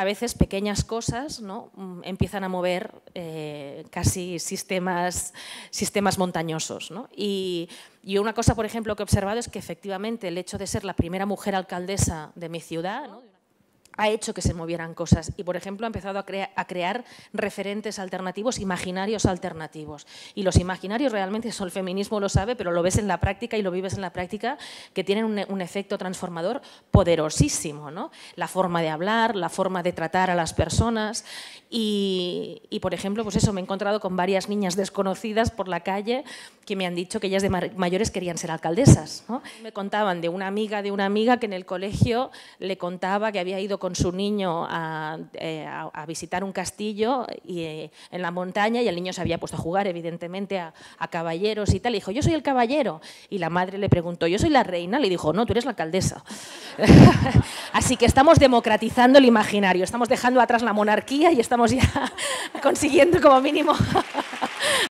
a veces pequeñas cosas ¿no? Mm, empiezan a mover eh, casi sistemas, sistemas montañosos. Y, una cosa, por ejemplo, que he observado es que efectivamente el hecho de ser la primera mujer alcaldesa de mi ciudad ha hecho que se movieran cosas y, por ejemplo, ha empezado a, crear referentes alternativos, imaginarios alternativos. Y los imaginarios realmente, eso el feminismo lo sabe, pero lo ves en la práctica y lo vives en la práctica, que tienen e-, un, efecto transformador poderosísimo. ¿no? La forma de hablar, la forma de tratar a las personas. Y, y, por ejemplo, pues eso, me he encontrado con varias niñas desconocidas por la calle que me han dicho que ellas de mayores querían ser alcaldesas. ¿no? Me contaban de una amiga de una amiga que en el colegio le contaba que había ido con su niño a, eh, visitar un castillo y, eh, en la montaña y el niño se había puesto a jugar, evidentemente, a, a caballeros y tal. Y dijo, yo soy el caballero. Y la madre le preguntó, yo soy la reina. Le dijo, no, tú eres la alcaldesa. Así que estamos democratizando el imaginario, estamos dejando atrás la monarquía y estamos ya consiguiendo como mínimo...